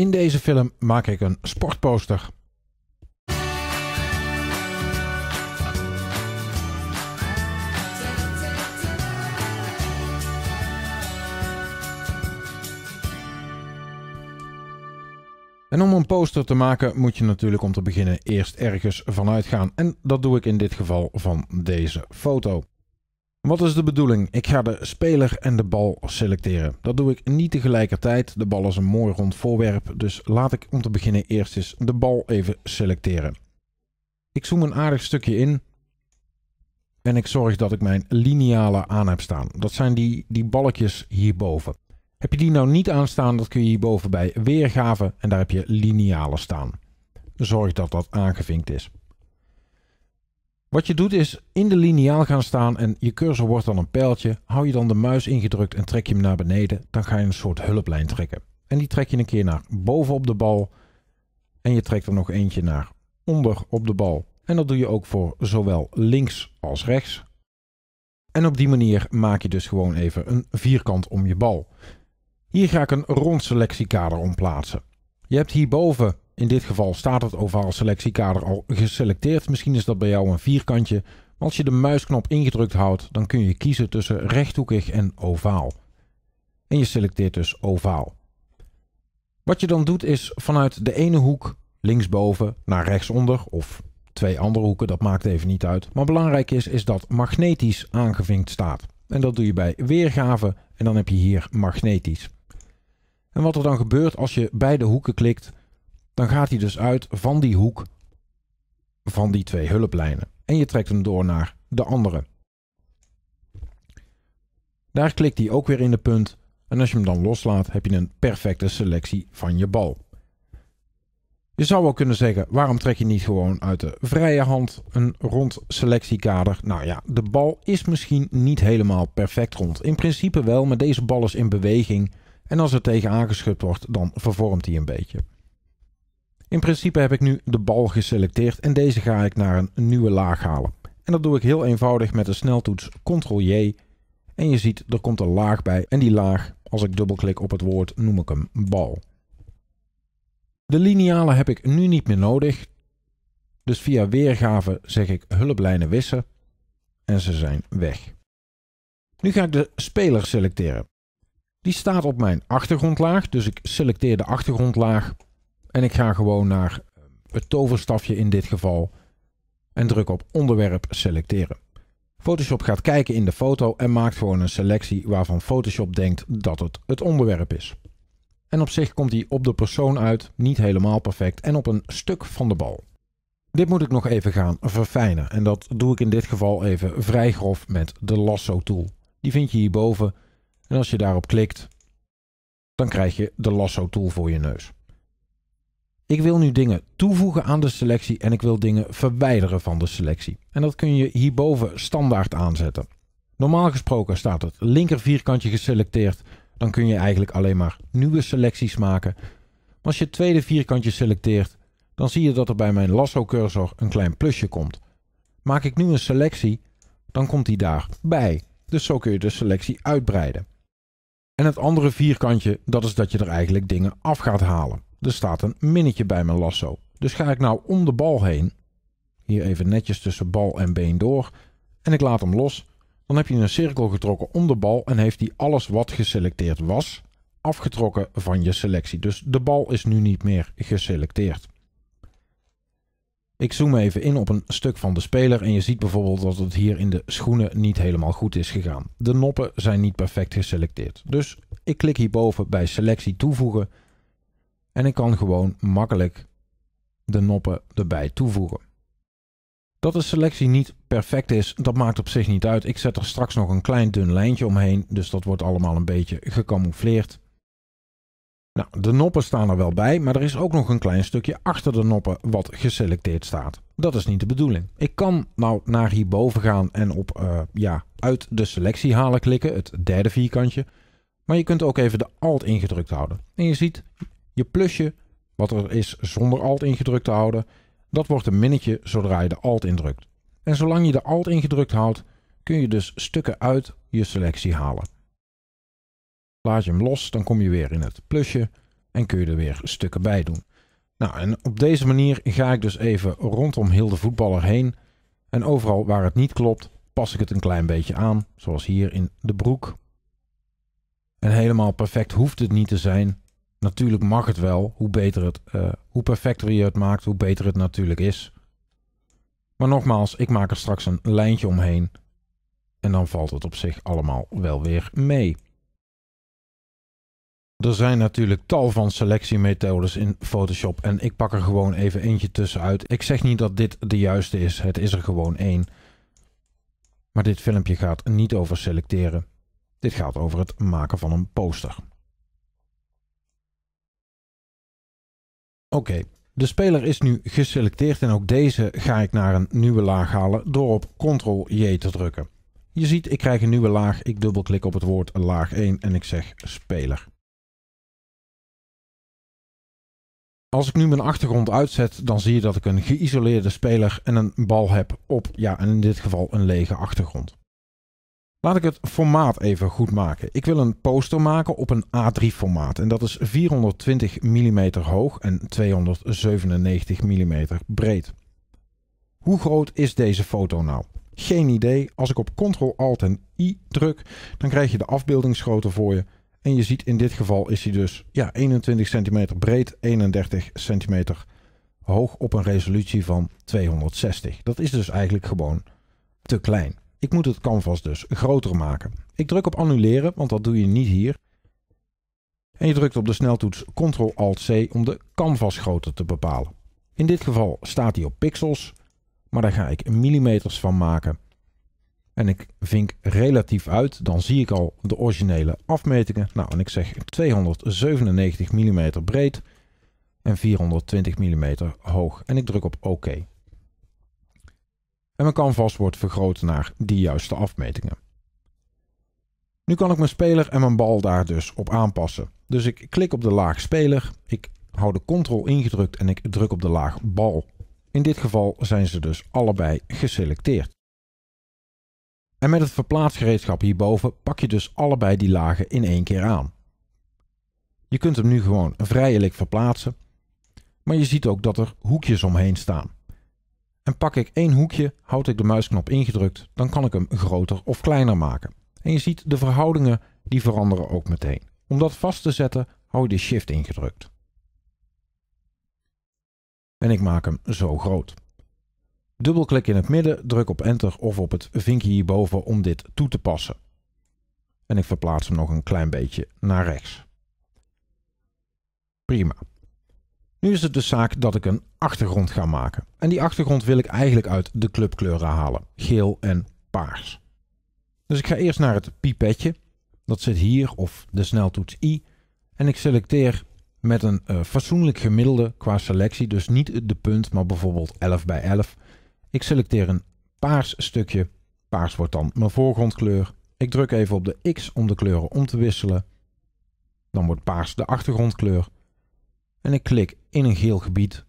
In deze film maak ik een sportposter. En om een poster te maken moet je natuurlijk om te beginnen eerst ergens vanuit gaan. En dat doe ik in dit geval van deze foto. Wat is de bedoeling? Ik ga de speler en de bal selecteren. Dat doe ik niet tegelijkertijd. De bal is een mooi rond voorwerp, dus laat ik om te beginnen eerst eens de bal even selecteren. Ik zoom een aardig stukje in en ik zorg dat ik mijn linealen aan heb staan. Dat zijn die, die balkjes hierboven. Heb je die nou niet aanstaan, dat kun je hierboven bij weergave en daar heb je linealen staan. Zorg dat dat aangevinkt is. Wat je doet is in de lineaal gaan staan en je cursor wordt dan een pijltje. Hou je dan de muis ingedrukt en trek je hem naar beneden, dan ga je een soort hulplijn trekken. En die trek je een keer naar boven op de bal en je trekt er nog eentje naar onder op de bal. En dat doe je ook voor zowel links als rechts. En op die manier maak je dus gewoon even een vierkant om je bal. Hier ga ik een rond selectiekader om plaatsen. Je hebt hierboven in dit geval staat het ovaal selectiekader al geselecteerd. Misschien is dat bij jou een vierkantje. Maar als je de muisknop ingedrukt houdt, dan kun je kiezen tussen rechthoekig en ovaal. En je selecteert dus ovaal. Wat je dan doet is vanuit de ene hoek linksboven naar rechtsonder of twee andere hoeken, dat maakt even niet uit. Maar belangrijk is, is dat magnetisch aangevinkt staat. En dat doe je bij weergave en dan heb je hier magnetisch. En wat er dan gebeurt als je beide hoeken klikt, dan gaat hij dus uit van die hoek van die twee hulplijnen. En je trekt hem door naar de andere. Daar klikt hij ook weer in de punt en als je hem dan loslaat heb je een perfecte selectie van je bal. Je zou wel kunnen zeggen, waarom trek je niet gewoon uit de vrije hand een rond selectiekader? Nou ja, de bal is misschien niet helemaal perfect rond. In principe wel, maar deze bal is in beweging. En als er tegen aangeschud wordt, dan vervormt hij een beetje. In principe heb ik nu de bal geselecteerd en deze ga ik naar een nieuwe laag halen. En dat doe ik heel eenvoudig met de sneltoets Ctrl-J. En je ziet, er komt een laag bij en die laag, als ik dubbelklik op het woord, noem ik hem bal. De linealen heb ik nu niet meer nodig, dus via weergave zeg ik hulplijnen wissen en ze zijn weg. Nu ga ik de speler selecteren. Die staat op mijn achtergrondlaag, dus ik selecteer de achtergrondlaag en ik ga gewoon naar ehm, het toverstafje in dit geval en druk op onderwerp selecteren. Photoshop gaat kijken in de foto en maakt gewoon een selectie waarvan Photoshop denkt dat het het onderwerp is. En op zich komt die op de persoon uit, niet helemaal perfect, en op een stuk van de bal. Dit moet ik nog even gaan verfijnen en dat doe ik in dit geval even vrij grof met de lasso tool. Die vind je hierboven en als je daarop klikt, dan krijg je de lasso tool voor je neus. Ik wil nu dingen toevoegen aan de selectie en ik wil dingen verwijderen van de selectie. En dat kun je hierboven standaard aanzetten. Normaal gesproken staat het linker vierkantje geselecteerd. Dan kun je eigenlijk alleen maar nieuwe selecties maken. Maar als je het tweede vierkantje selecteert, dan zie je dat er bij mijn lasso cursor een klein plusje komt. Maak ik nu een selectie, dan komt die daarbij. Dus zo kun je de selectie uitbreiden. En het andere vierkantje, dat is dat je er eigenlijk dingen af gaat halen. Er staat een minnetje bij mijn lasso. Dus ga ik nou om de bal heen. Hier even netjes tussen bal en been door. En ik laat hem los. Dan heb je een cirkel getrokken om de bal en heeft hij alles wat geselecteerd was afgetrokken van je selectie. Dus de bal is nu niet meer geselecteerd. Ik zoom even in op een stuk van de speler en je ziet bijvoorbeeld dat het hier in de schoenen niet helemaal goed is gegaan. De noppen zijn niet perfect geselecteerd. Dus ik klik hierboven bij selectie toevoegen en ik kan gewoon makkelijk de noppen erbij toevoegen. Dat de selectie niet perfect is, dat maakt op zich niet uit. Ik zet er straks nog een klein dun lijntje omheen, dus dat wordt allemaal een beetje gecamoufleerd. Nou, de noppen staan er wel bij, maar er is ook nog een klein stukje achter de noppen wat geselecteerd staat. Dat is niet de bedoeling. Ik kan nou naar hierboven gaan en op eh, ja, uit de selectie halen klikken, het derde vierkantje. Maar je kunt ook even de Alt ingedrukt houden. En je ziet, je plusje, wat er is zonder alt ingedrukt te houden, dat wordt een minnetje zodra je de alt indrukt. En zolang je de alt ingedrukt houdt, kun je dus stukken uit je selectie halen. Laat je hem los, dan kom je weer in het plusje en kun je er weer stukken bij doen. Nou, en op deze manier ga ik dus even rondom heel de voetballer heen. En overal waar het niet klopt, pas ik het een klein beetje aan, zoals hier in de broek. En helemaal perfect hoeft het niet te zijn, Natuurlijk mag het wel. Hoe beter het, eh, hoe perfecter je het maakt, hoe beter het natuurlijk is. Maar nogmaals, ik maak er straks een lijntje omheen. En dan valt het op zich allemaal wel weer mee. Er zijn natuurlijk tal van selectiemethodes in Photoshop en ik pak er gewoon even eentje tussenuit. Ik zeg niet dat dit de juiste is, het is er gewoon één. Maar dit filmpje gaat niet over selecteren. Dit gaat over het maken van een poster. Oké, de speler is nu geselecteerd en ook deze ga ik naar een nieuwe laag halen door op Ctrl-J te drukken. Je ziet, ik krijg een nieuwe laag. Ik dubbelklik op het woord laag 1 en ik zeg speler. Als ik nu mijn achtergrond uitzet, dan zie je dat ik een geïsoleerde speler en een bal heb op, ja, en in dit geval een lege achtergrond. Laat ik het formaat even goed maken. Ik wil een poster maken op een A3 formaat. En dat is 420 mm hoog en 297 mm breed. Hoe groot is deze foto nou? Geen idee. Als ik op Ctrl Alt en I druk, dan krijg je de afbeeldingsgrootte voor je. En je ziet in dit geval is hij dus ja, 21 cm breed, 31 cm hoog op een resolutie van 260. Dat is dus eigenlijk gewoon te klein. Ik moet het canvas dus groter maken. Ik druk op annuleren, want dat doe je niet hier. En je drukt op de sneltoets Ctrl-Alt-C om de canvas te bepalen. In dit geval staat hij op pixels, maar daar ga ik millimeters van maken. En ik vink relatief uit, dan zie ik al de originele afmetingen. Nou, en ik zeg 297 mm breed en 420 mm hoog. En ik druk op OK en mijn canvas wordt vergroot naar die juiste afmetingen. Nu kan ik mijn speler en mijn bal daar dus op aanpassen. Dus ik klik op de laag speler, ik hou de ctrl ingedrukt en ik druk op de laag bal. In dit geval zijn ze dus allebei geselecteerd. En met het verplaatsgereedschap hierboven pak je dus allebei die lagen in één keer aan. Je kunt hem nu gewoon vrijelijk verplaatsen, maar je ziet ook dat er hoekjes omheen staan. En pak ik één hoekje, houd ik de muisknop ingedrukt, dan kan ik hem groter of kleiner maken. En je ziet de verhoudingen die veranderen ook meteen. Om dat vast te zetten hou je de shift ingedrukt. En ik maak hem zo groot. Dubbelklik in het midden, druk op enter of op het vinkje hierboven om dit toe te passen. En ik verplaats hem nog een klein beetje naar rechts. Prima. Nu is het de zaak dat ik een achtergrond ga maken. En die achtergrond wil ik eigenlijk uit de clubkleuren halen. Geel en paars. Dus ik ga eerst naar het pipetje. Dat zit hier, of de sneltoets I. En ik selecteer met een uh, fatsoenlijk gemiddelde qua selectie. Dus niet de punt, maar bijvoorbeeld 11 bij 11. Ik selecteer een paars stukje. Paars wordt dan mijn voorgrondkleur. Ik druk even op de X om de kleuren om te wisselen. Dan wordt paars de achtergrondkleur en ik klik in een geel gebied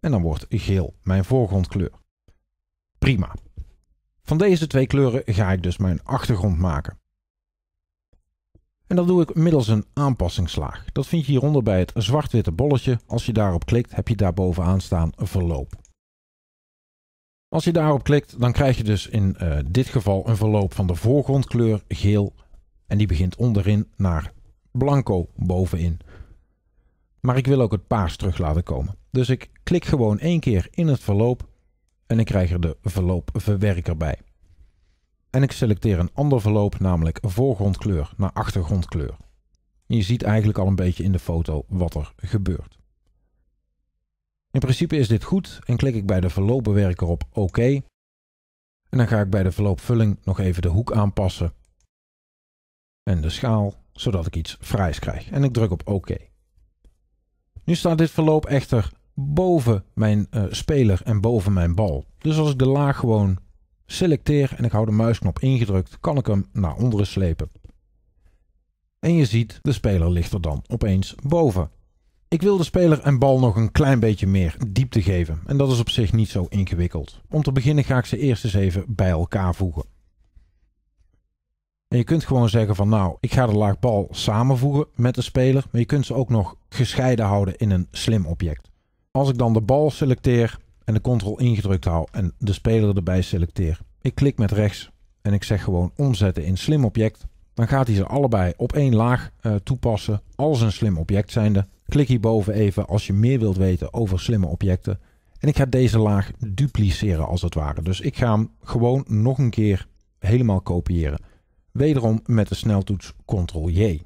en dan wordt geel mijn voorgrondkleur. Prima. Van deze twee kleuren ga ik dus mijn achtergrond maken. En dat doe ik middels een aanpassingslaag. Dat vind je hieronder bij het zwart-witte bolletje. Als je daarop klikt heb je daar bovenaan staan verloop. Als je daarop klikt dan krijg je dus in eh, dit geval een verloop van de voorgrondkleur geel. En die begint onderin naar blanco bovenin. Maar ik wil ook het paars terug laten komen. Dus ik klik gewoon één keer in het verloop en ik krijg er de verloopverwerker bij. En ik selecteer een ander verloop, namelijk voorgrondkleur naar achtergrondkleur. Je ziet eigenlijk al een beetje in de foto wat er gebeurt. In principe is dit goed en klik ik bij de verloopbewerker op OK. En dan ga ik bij de verloopvulling nog even de hoek aanpassen en de schaal, zodat ik iets fraais krijg. En ik druk op OK. Nu staat dit verloop echter boven mijn eh, speler en boven mijn bal. Dus als ik de laag gewoon selecteer en ik hou de muisknop ingedrukt, kan ik hem naar onderen slepen. En je ziet, de speler ligt er dan opeens boven. Ik wil de speler en bal nog een klein beetje meer diepte geven. En dat is op zich niet zo ingewikkeld. Om te beginnen ga ik ze eerst eens even bij elkaar voegen. En je kunt gewoon zeggen van nou, ik ga de laagbal samenvoegen met de speler. Maar je kunt ze ook nog gescheiden houden in een slim object. Als ik dan de bal selecteer en de control ingedrukt hou en de speler erbij selecteer. Ik klik met rechts en ik zeg gewoon omzetten in slim object. Dan gaat hij ze allebei op één laag eh, toepassen als een slim object zijnde. Klik hierboven even als je meer wilt weten over slimme objecten. En ik ga deze laag dupliceren als het ware. Dus ik ga hem gewoon nog een keer helemaal kopiëren. Wederom met de sneltoets Ctrl-J.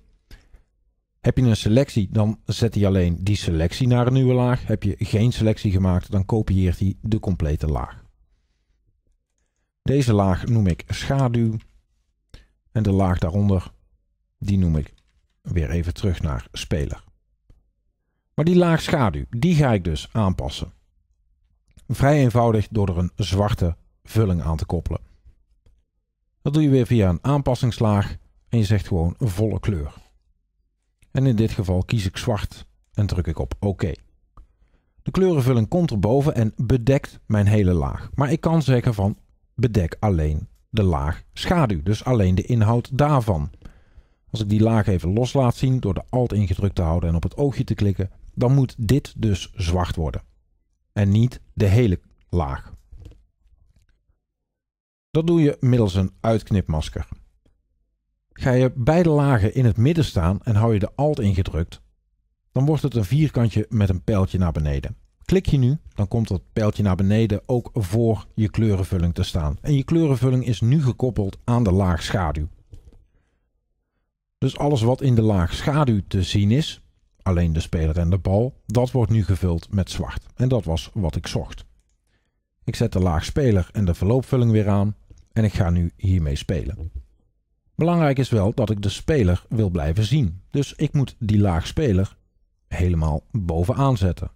Heb je een selectie, dan zet hij alleen die selectie naar een nieuwe laag. Heb je geen selectie gemaakt, dan kopieert hij de complete laag. Deze laag noem ik schaduw. En de laag daaronder, die noem ik weer even terug naar speler. Maar die laag schaduw, die ga ik dus aanpassen. Vrij eenvoudig door er een zwarte vulling aan te koppelen. Dat doe je weer via een aanpassingslaag en je zegt gewoon volle kleur. En in dit geval kies ik zwart en druk ik op OK. De kleurenvulling komt erboven en bedekt mijn hele laag. Maar ik kan zeggen van bedek alleen de laag schaduw, dus alleen de inhoud daarvan. Als ik die laag even los laat zien door de Alt ingedrukt te houden en op het oogje te klikken, dan moet dit dus zwart worden. En niet de hele laag. Dat doe je middels een uitknipmasker. Ga je beide lagen in het midden staan en hou je de Alt ingedrukt, dan wordt het een vierkantje met een pijltje naar beneden. Klik je nu, dan komt dat pijltje naar beneden ook voor je kleurenvulling te staan. En je kleurenvulling is nu gekoppeld aan de laag schaduw. Dus alles wat in de laag schaduw te zien is, alleen de speler en de bal, dat wordt nu gevuld met zwart. En dat was wat ik zocht. Ik zet de laag speler en de verloopvulling weer aan en ik ga nu hiermee spelen. Belangrijk is wel dat ik de speler wil blijven zien, dus ik moet die laag speler helemaal bovenaan zetten.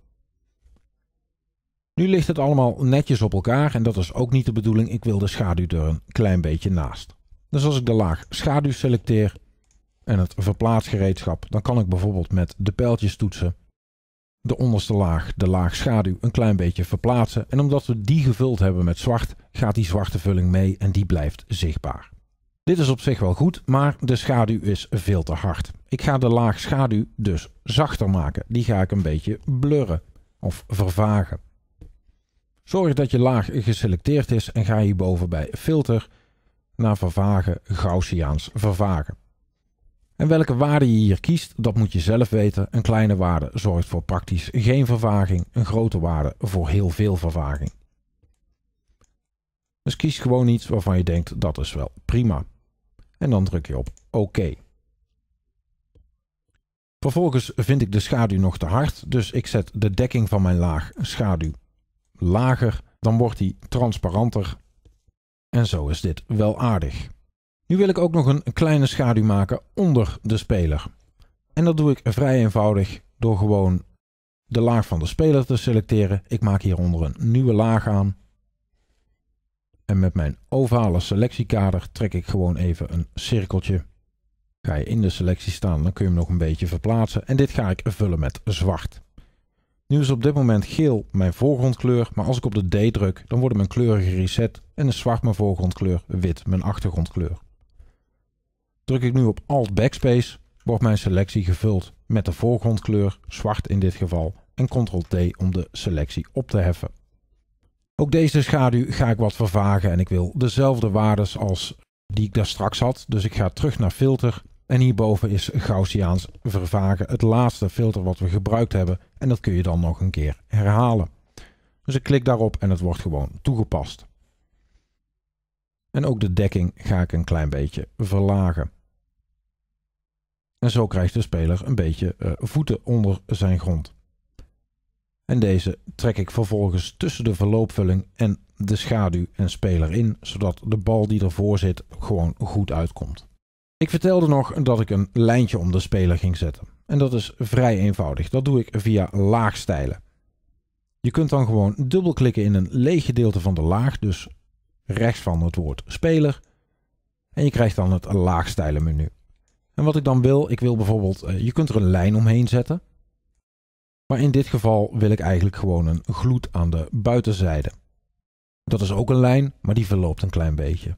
Nu ligt het allemaal netjes op elkaar en dat is ook niet de bedoeling. Ik wil de schaduw er een klein beetje naast. Dus als ik de laag schaduw selecteer en het verplaatsgereedschap, dan kan ik bijvoorbeeld met de pijltjes toetsen de onderste laag, de laag schaduw, een klein beetje verplaatsen. En omdat we die gevuld hebben met zwart, gaat die zwarte vulling mee en die blijft zichtbaar. Dit is op zich wel goed, maar de schaduw is veel te hard. Ik ga de laag schaduw dus zachter maken. Die ga ik een beetje blurren of vervagen. Zorg dat je laag geselecteerd is en ga hierboven bij filter naar vervagen Gaussiaans vervagen. En welke waarde je hier kiest, dat moet je zelf weten. Een kleine waarde zorgt voor praktisch geen vervaging, een grote waarde voor heel veel vervaging. Dus kies gewoon iets waarvan je denkt dat is wel prima. En dan druk je op oké. OK. Vervolgens vind ik de schaduw nog te hard, dus ik zet de dekking van mijn laag schaduw lager. Dan wordt die transparanter. En zo is dit wel aardig. Nu wil ik ook nog een kleine schaduw maken onder de speler. En dat doe ik vrij eenvoudig door gewoon de laag van de speler te selecteren. Ik maak hieronder een nieuwe laag aan. En met mijn ovale selectiekader trek ik gewoon even een cirkeltje. Ga je in de selectie staan, dan kun je hem nog een beetje verplaatsen. En dit ga ik vullen met zwart. Nu is op dit moment geel mijn voorgrondkleur, maar als ik op de D druk, dan worden mijn kleuren gereset en is zwart mijn voorgrondkleur, wit mijn achtergrondkleur. Druk ik nu op Alt Backspace, wordt mijn selectie gevuld met de voorgrondkleur, zwart in dit geval, en Ctrl-T om de selectie op te heffen. Ook deze schaduw ga ik wat vervagen en ik wil dezelfde waardes als die ik daar straks had. Dus ik ga terug naar filter en hierboven is Gaussiaans vervagen het laatste filter wat we gebruikt hebben. En dat kun je dan nog een keer herhalen. Dus ik klik daarop en het wordt gewoon toegepast. En ook de dekking ga ik een klein beetje verlagen. En zo krijgt de speler een beetje eh, voeten onder zijn grond. En deze trek ik vervolgens tussen de verloopvulling en de schaduw en speler in, zodat de bal die ervoor zit gewoon goed uitkomt. Ik vertelde nog dat ik een lijntje om de speler ging zetten. En dat is vrij eenvoudig. Dat doe ik via laagstijlen. Je kunt dan gewoon dubbelklikken in een leeg gedeelte van de laag, dus rechts van het woord speler. En je krijgt dan het menu. En wat ik dan wil, ik wil bijvoorbeeld, eh, je kunt er een lijn omheen zetten. Maar in dit geval wil ik eigenlijk gewoon een gloed aan de buitenzijde. Dat is ook een lijn, maar die verloopt een klein beetje.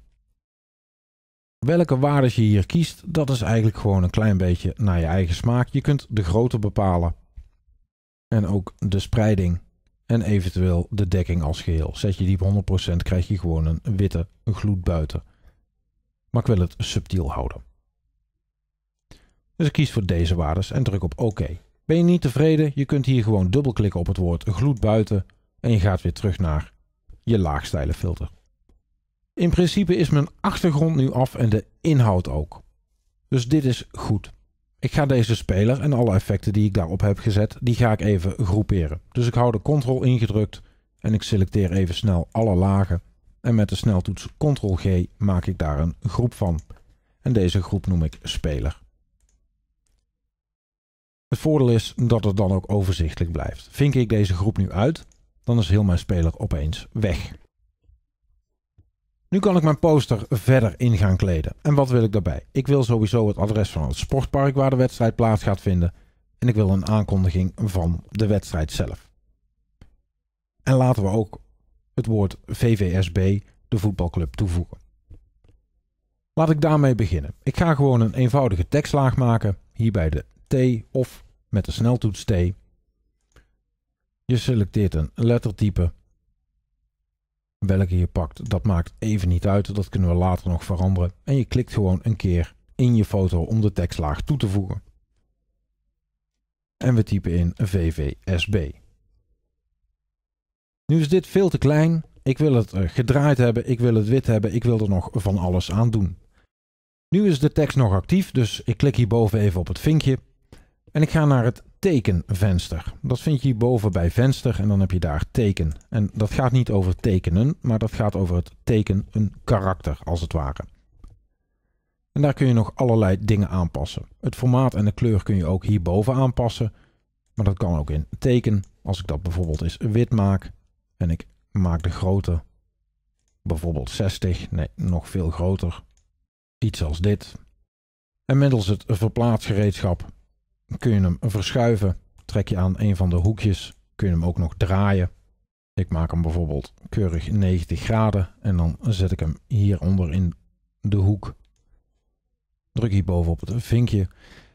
Welke waardes je hier kiest, dat is eigenlijk gewoon een klein beetje naar je eigen smaak. Je kunt de grootte bepalen. En ook de spreiding. En eventueel de dekking als geheel. Zet je die op 100% krijg je gewoon een witte gloed buiten. Maar ik wil het subtiel houden. Dus ik kies voor deze waardes en druk op OK. Ben je niet tevreden? Je kunt hier gewoon dubbelklikken op het woord gloed buiten en je gaat weer terug naar je laagstijlen filter. In principe is mijn achtergrond nu af en de inhoud ook. Dus dit is goed. Ik ga deze speler en alle effecten die ik daarop heb gezet, die ga ik even groeperen. Dus ik hou de ctrl ingedrukt en ik selecteer even snel alle lagen. En met de sneltoets ctrl G maak ik daar een groep van. En deze groep noem ik speler. Het voordeel is dat het dan ook overzichtelijk blijft. Vink ik deze groep nu uit, dan is heel mijn speler opeens weg. Nu kan ik mijn poster verder in gaan kleden. En wat wil ik daarbij? Ik wil sowieso het adres van het sportpark waar de wedstrijd plaats gaat vinden. En ik wil een aankondiging van de wedstrijd zelf. En laten we ook het woord VVSB, de voetbalclub, toevoegen. Laat ik daarmee beginnen. Ik ga gewoon een eenvoudige tekstlaag maken. Hierbij de T of met de sneltoets T. Je selecteert een lettertype. Welke je pakt, dat maakt even niet uit. Dat kunnen we later nog veranderen. En je klikt gewoon een keer in je foto om de tekstlaag toe te voegen. En we typen in VVSB. Nu is dit veel te klein. Ik wil het eh, gedraaid hebben, ik wil het wit hebben, ik wil er nog van alles aan doen. Nu is de tekst nog actief, dus ik klik hierboven even op het vinkje en ik ga naar het tekenvenster. Dat vind je hierboven bij venster en dan heb je daar teken. En dat gaat niet over tekenen, maar dat gaat over het teken een karakter als het ware. En daar kun je nog allerlei dingen aanpassen. Het formaat en de kleur kun je ook hierboven aanpassen. Maar dat kan ook in teken. Als ik dat bijvoorbeeld eens wit maak en ik maak de grootte bijvoorbeeld 60, nee, nog veel groter. Iets als dit. En middels het verplaatsgereedschap kun je hem verschuiven. Trek je aan een van de hoekjes, kun je hem ook nog draaien. Ik maak hem bijvoorbeeld keurig 90 graden en dan zet ik hem hieronder in de hoek. Druk hierboven op het vinkje.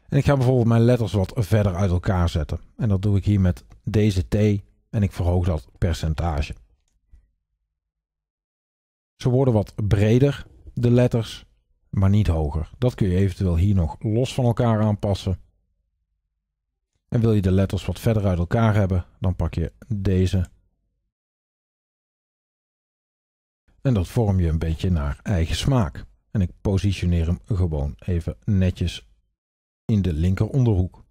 En ik ga bijvoorbeeld mijn letters wat verder uit elkaar zetten. En dat doe ik hier met deze T en ik verhoog dat percentage. Ze worden wat breder, de letters, maar niet hoger. Dat kun je eventueel hier nog los van elkaar aanpassen. En wil je de letters wat verder uit elkaar hebben, dan pak je deze. En dat vorm je een beetje naar eigen smaak. En ik positioneer hem gewoon even netjes in de linkeronderhoek.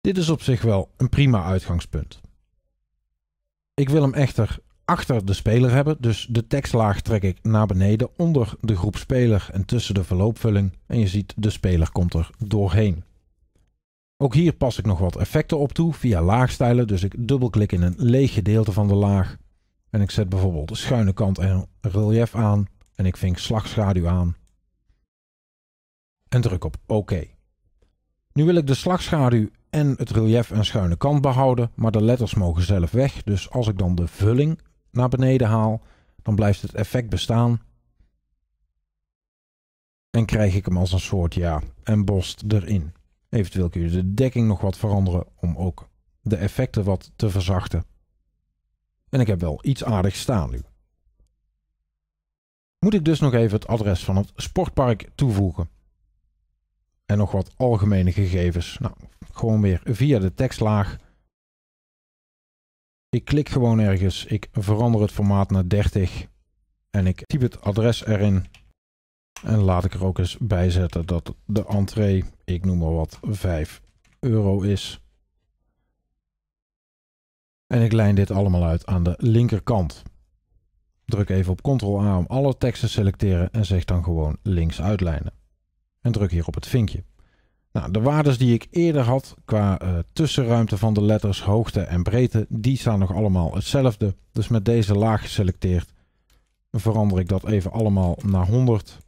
Dit is op zich wel een prima uitgangspunt. Ik wil hem echter achter de speler hebben, dus de tekstlaag trek ik naar beneden onder de groep speler en tussen de verloopvulling en je ziet de speler komt er doorheen. Ook hier pas ik nog wat effecten op toe via laagstijlen. Dus ik dubbelklik in een leeg gedeelte van de laag. En ik zet bijvoorbeeld de schuine kant en relief aan. En ik vink slagschaduw aan. En druk op OK. Nu wil ik de slagschaduw en het relief en schuine kant behouden. Maar de letters mogen zelf weg. Dus als ik dan de vulling naar beneden haal, dan blijft het effect bestaan. En krijg ik hem als een soort ja, embossed erin. Eventueel kun je de dekking nog wat veranderen om ook de effecten wat te verzachten. En ik heb wel iets aardig staan nu. Moet ik dus nog even het adres van het sportpark toevoegen. En nog wat algemene gegevens. Nou, gewoon weer via de tekstlaag. Ik klik gewoon ergens. Ik verander het formaat naar 30. En ik typ het adres erin. En laat ik er ook eens bij zetten dat de entree, ik noem maar wat, 5 euro is. En ik lijn dit allemaal uit aan de linkerkant. Druk even op Ctrl-A om alle teksten te selecteren en zeg dan gewoon links uitlijnen. En druk hier op het vinkje. Nou, de waardes die ik eerder had qua eh, tussenruimte van de letters, hoogte en breedte, die staan nog allemaal hetzelfde. Dus met deze laag geselecteerd verander ik dat even allemaal naar 100.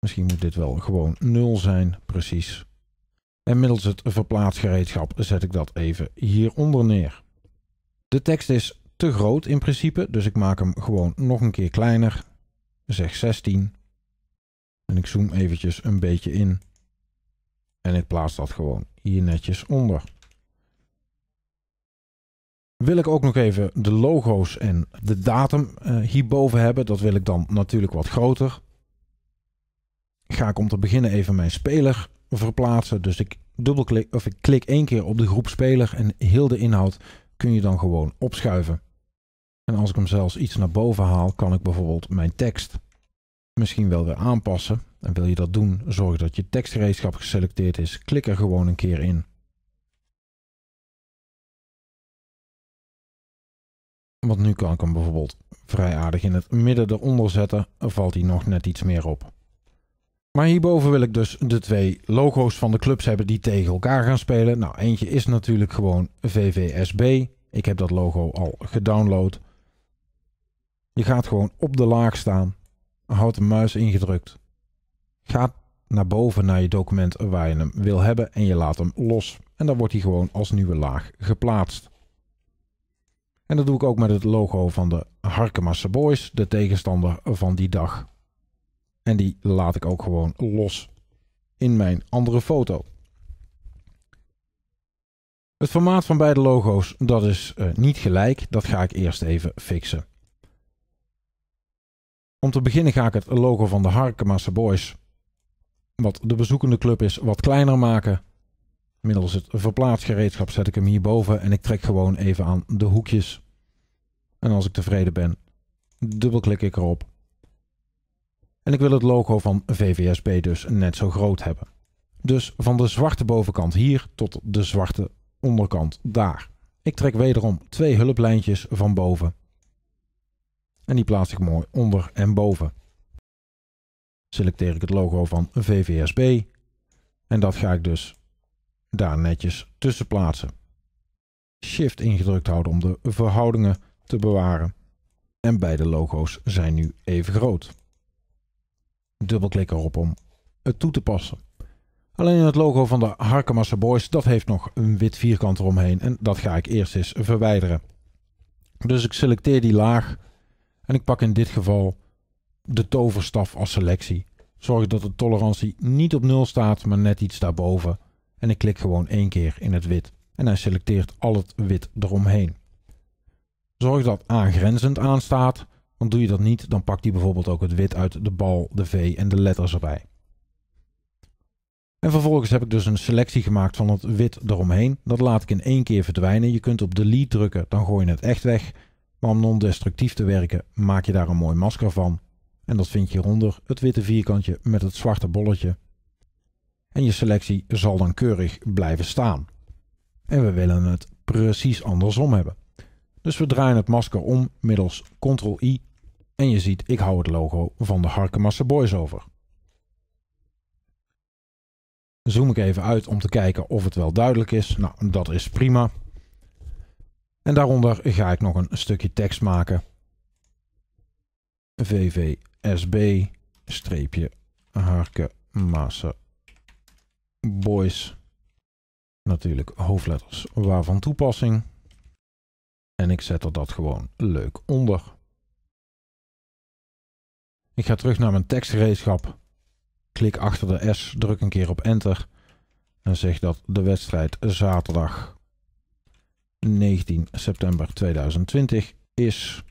Misschien moet dit wel gewoon 0 zijn, precies. En middels het verplaatsgereedschap zet ik dat even hieronder neer. De tekst is te groot in principe, dus ik maak hem gewoon nog een keer kleiner. Zeg 16. En ik zoom eventjes een beetje in. En ik plaats dat gewoon hier netjes onder. Wil ik ook nog even de logo's en de datum eh, hierboven hebben. Dat wil ik dan natuurlijk wat groter ga ik om te beginnen even mijn speler verplaatsen. Dus ik dubbelklik of ik klik één keer op de groep speler en heel de inhoud kun je dan gewoon opschuiven. En als ik hem zelfs iets naar boven haal, kan ik bijvoorbeeld mijn tekst misschien wel weer aanpassen. En wil je dat doen, zorg dat je tekstgereedschap geselecteerd is. Klik er gewoon een keer in. Want nu kan ik hem bijvoorbeeld vrij aardig in het midden eronder zetten, valt hij nog net iets meer op. Maar hierboven wil ik dus de twee logo's van de clubs hebben die tegen elkaar gaan spelen. Nou, eentje is natuurlijk gewoon VVSB. Ik heb dat logo al gedownload. Je gaat gewoon op de laag staan. houd de muis ingedrukt. Gaat naar boven naar je document waar je hem wil hebben en je laat hem los. En dan wordt hij gewoon als nieuwe laag geplaatst. En dat doe ik ook met het logo van de Harkemasse Boys, de tegenstander van die dag. En die laat ik ook gewoon los in mijn andere foto. Het formaat van beide logo's dat is eh, niet gelijk. Dat ga ik eerst even fixen. Om te beginnen ga ik het logo van de Harkemasse Boys, wat de bezoekende club is, wat kleiner maken. Middels het verplaatsgereedschap zet ik hem hierboven en ik trek gewoon even aan de hoekjes. En als ik tevreden ben, dubbelklik ik erop en ik wil het logo van VVSB dus net zo groot hebben. Dus van de zwarte bovenkant hier tot de zwarte onderkant daar. Ik trek wederom twee hulplijntjes van boven. En die plaats ik mooi onder en boven. Selecteer ik het logo van VVSB. En dat ga ik dus daar netjes tussen plaatsen. Shift ingedrukt houden om de verhoudingen te bewaren. En beide logo's zijn nu even groot. Dubbelklik erop om het toe te passen. Alleen het logo van de Harkemasse Boys, dat heeft nog een wit vierkant eromheen. En dat ga ik eerst eens verwijderen. Dus ik selecteer die laag. En ik pak in dit geval de toverstaf als selectie. Zorg dat de tolerantie niet op 0 staat, maar net iets daarboven. En ik klik gewoon één keer in het wit. En hij selecteert al het wit eromheen. Zorg dat aangrenzend aanstaat, want doe je dat niet, dan pakt hij bijvoorbeeld ook het wit uit de bal, de V en de letters erbij. En vervolgens heb ik dus een selectie gemaakt van het wit eromheen. Dat laat ik in één keer verdwijnen. Je kunt op delete drukken, dan gooi je het echt weg. Maar om non-destructief te werken, maak je daar een mooi masker van. En dat vind je hieronder, het witte vierkantje met het zwarte bolletje. En je selectie zal dan keurig blijven staan. En we willen het precies andersom hebben. Dus we draaien het masker om middels Ctrl-I en je ziet, ik hou het logo van de Harkemassa Boys over. Zoom ik even uit om te kijken of het wel duidelijk is. Nou, dat is prima. En daaronder ga ik nog een stukje tekst maken. VVSB-Harkemassa Boys. Natuurlijk hoofdletters waarvan toepassing. En ik zet er dat gewoon leuk onder. Ik ga terug naar mijn tekstgereedschap. Klik achter de S, druk een keer op Enter en zeg dat de wedstrijd zaterdag 19 september 2020 is.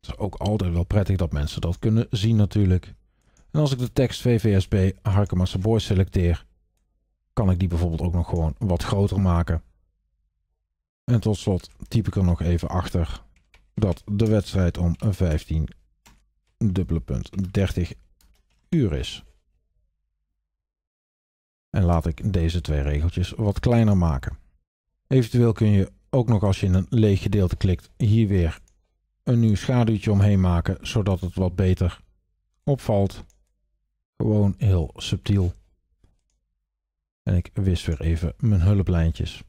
Het is ook altijd wel prettig dat mensen dat kunnen zien natuurlijk. En als ik de tekst VVSB Harkema Boys selecteer, kan ik die bijvoorbeeld ook nog gewoon wat groter maken. En tot slot typ ik er nog even achter dat de wedstrijd om 15 dubbele punt 30 uur is. En laat ik deze twee regeltjes wat kleiner maken. Eventueel kun je ook nog als je in een leeg gedeelte klikt hier weer een nieuw schaduwtje omheen maken zodat het wat beter opvalt. Gewoon heel subtiel. En ik wist weer even mijn hulplijntjes.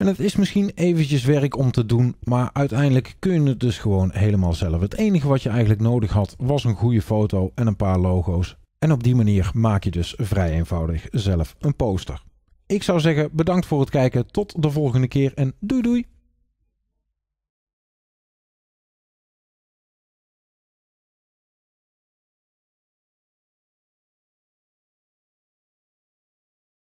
En het is misschien eventjes werk om te doen, maar uiteindelijk kun je het dus gewoon helemaal zelf. Het enige wat je eigenlijk nodig had was een goede foto en een paar logo's. En op die manier maak je dus vrij eenvoudig zelf een poster. Ik zou zeggen bedankt voor het kijken, tot de volgende keer en doei doei!